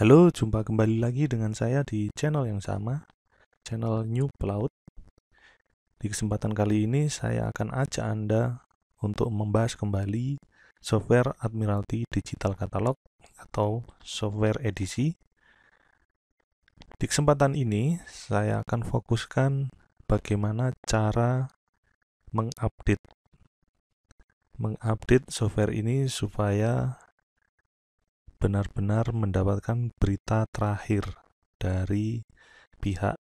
Halo, jumpa kembali lagi dengan saya di channel yang sama, channel New Pelaut. Di kesempatan kali ini saya akan ajak Anda untuk membahas kembali software Admiralty Digital Catalog atau software edisi. Di kesempatan ini saya akan fokuskan bagaimana cara mengupdate mengupdate software ini supaya benar-benar mendapatkan berita terakhir dari pihak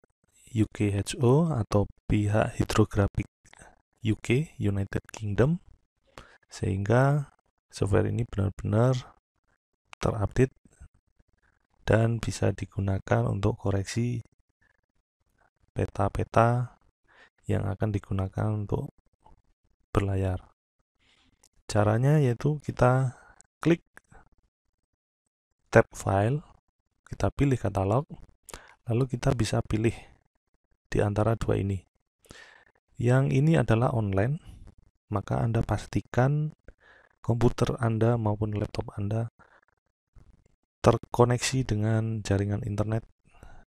UKHO atau pihak hidrografik UK United Kingdom sehingga software ini benar-benar terupdate dan bisa digunakan untuk koreksi peta-peta yang akan digunakan untuk berlayar. Caranya yaitu kita klik tab file, kita pilih katalog, lalu kita bisa pilih di antara dua ini. Yang ini adalah online, maka Anda pastikan komputer Anda maupun laptop Anda terkoneksi dengan jaringan internet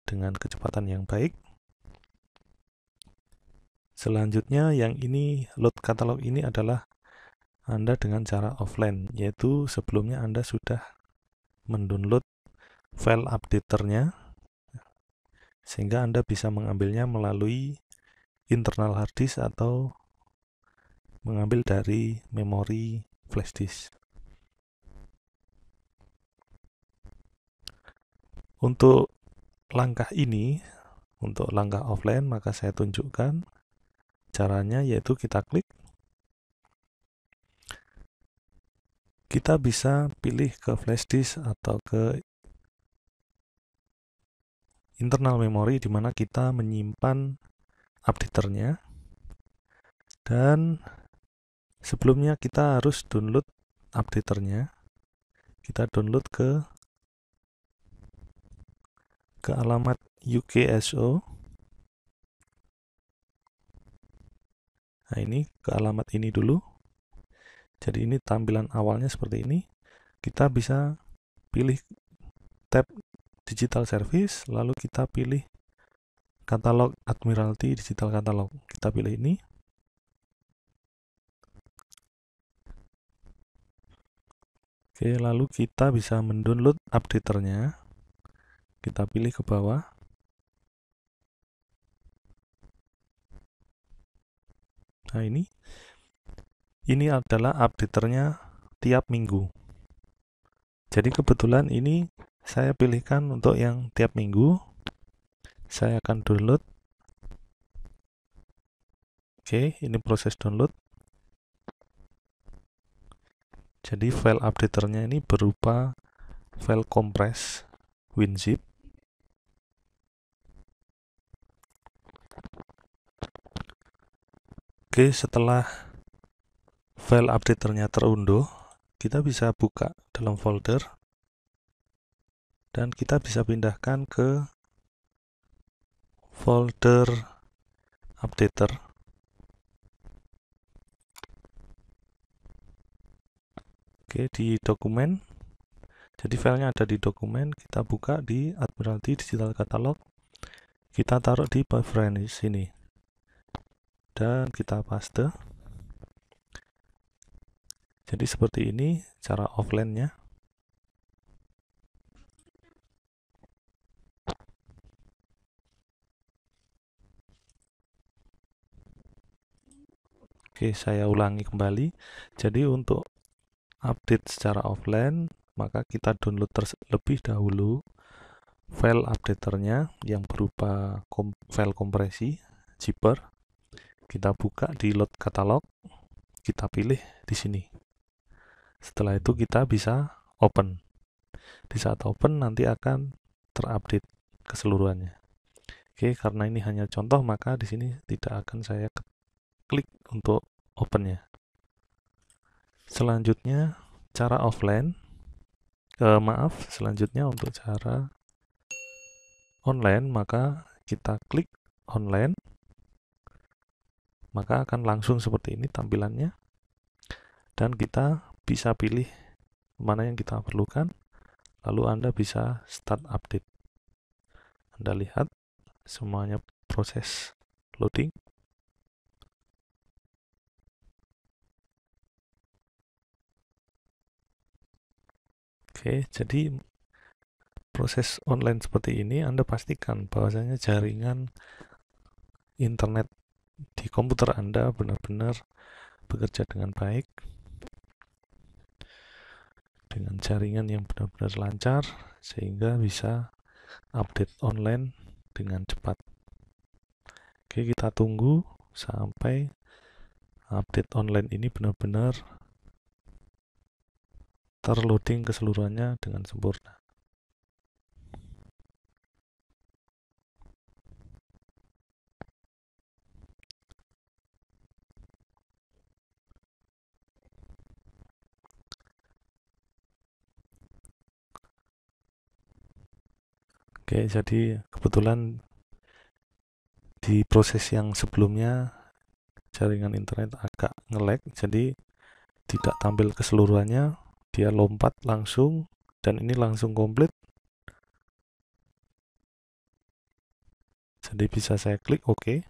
dengan kecepatan yang baik. Selanjutnya yang ini load katalog ini adalah Anda dengan cara offline, yaitu sebelumnya Anda sudah mendownload file updaternya sehingga Anda bisa mengambilnya melalui internal hard disk atau mengambil dari memori flash disk. Untuk langkah ini, untuk langkah offline, maka saya tunjukkan caranya yaitu kita klik kita bisa pilih ke flash disk atau ke internal memory di mana kita menyimpan updaternya dan sebelumnya kita harus download updaternya kita download ke ke alamat UKSO nah ini ke alamat ini dulu jadi ini tampilan awalnya seperti ini kita bisa pilih tab digital service lalu kita pilih katalog Admiralty digital katalog kita pilih ini Oke, lalu kita bisa mendownload updaternya. Kita pilih ke bawah. Nah, ini ini adalah updaternya tiap minggu jadi kebetulan ini saya pilihkan untuk yang tiap minggu saya akan download oke ini proses download jadi file updaternya ini berupa file compress winzip oke setelah file updaternya terunduh, kita bisa buka dalam folder dan kita bisa pindahkan ke folder updater oke di dokumen jadi filenya ada di dokumen kita buka di Admiralty Digital Catalog kita taruh di preference sini dan kita paste jadi seperti ini cara offline-nya. Oke, saya ulangi kembali. Jadi untuk update secara offline, maka kita download terlebih dahulu file updaternya yang berupa kom file kompresi, zipper. Kita buka di load catalog, kita pilih di sini. Setelah itu kita bisa open. Di saat open nanti akan terupdate keseluruhannya. Oke, karena ini hanya contoh maka di sini tidak akan saya klik untuk opennya. Selanjutnya cara offline. Eh, maaf, selanjutnya untuk cara online maka kita klik online maka akan langsung seperti ini tampilannya dan kita bisa pilih mana yang kita perlukan, lalu Anda bisa start update. Anda lihat semuanya proses loading. Oke, jadi proses online seperti ini Anda pastikan bahwasanya jaringan internet di komputer Anda benar-benar bekerja dengan baik dengan jaringan yang benar-benar lancar sehingga bisa update online dengan cepat oke kita tunggu sampai update online ini benar-benar terloading keseluruhannya dengan sempurna Oke, jadi kebetulan di proses yang sebelumnya jaringan internet agak ngelag, jadi tidak tampil keseluruhannya. Dia lompat langsung dan ini langsung komplit. Jadi bisa saya klik OK.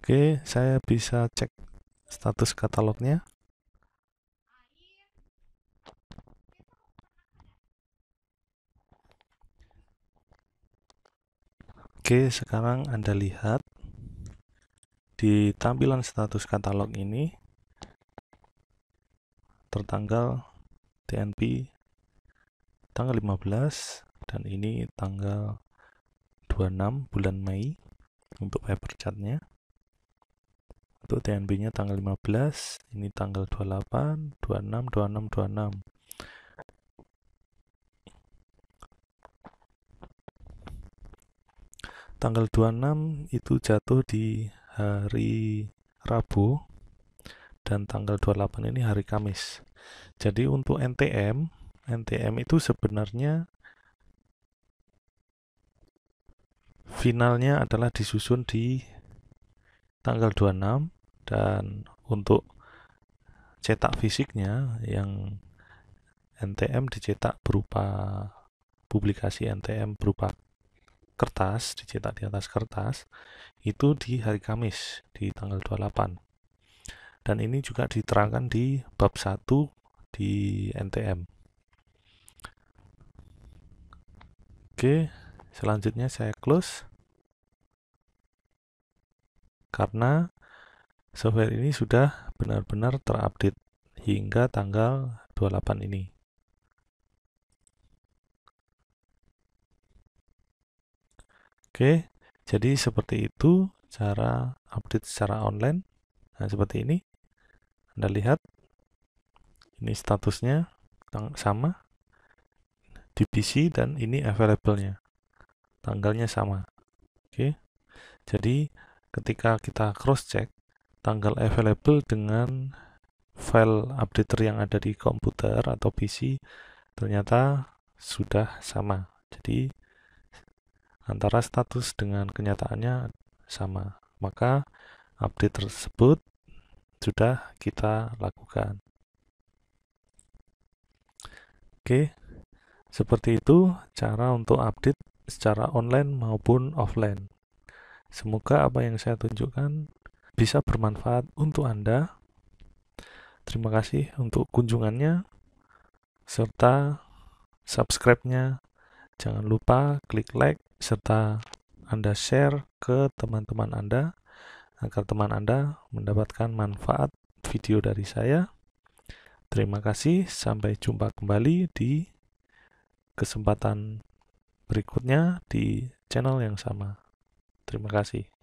Oke, saya bisa cek status katalognya. Oke, sekarang Anda lihat di tampilan status katalog ini tertanggal TNP tanggal 15 dan ini tanggal 26 bulan Mei untuk paper chartnya untuk TNP nya tanggal 15 ini tanggal 28 26 26 26 tanggal 26 itu jatuh di hari Rabu dan tanggal 28 ini hari Kamis. Jadi untuk NTM, NTM itu sebenarnya finalnya adalah disusun di tanggal 26 dan untuk cetak fisiknya yang NTM dicetak berupa publikasi NTM berupa kertas, dicetak di atas kertas, itu di hari Kamis, di tanggal 28. Dan ini juga diterangkan di bab 1 di NTM. Oke, selanjutnya saya close. Karena software ini sudah benar-benar terupdate hingga tanggal 28 ini. Oke, jadi seperti itu cara update secara online. Nah, seperti ini. Anda lihat, ini statusnya sama, di PC dan ini available-nya. Tanggalnya sama. Oke, jadi ketika kita cross-check, tanggal available dengan file updater yang ada di komputer atau PC ternyata sudah sama. Jadi antara status dengan kenyataannya sama. Maka update tersebut sudah kita lakukan. Oke, seperti itu cara untuk update secara online maupun offline. Semoga apa yang saya tunjukkan bisa bermanfaat untuk Anda. Terima kasih untuk kunjungannya serta subscribe-nya. Jangan lupa klik like serta Anda share ke teman-teman Anda agar teman Anda mendapatkan manfaat video dari saya. Terima kasih, sampai jumpa kembali di kesempatan berikutnya di channel yang sama. Terima kasih.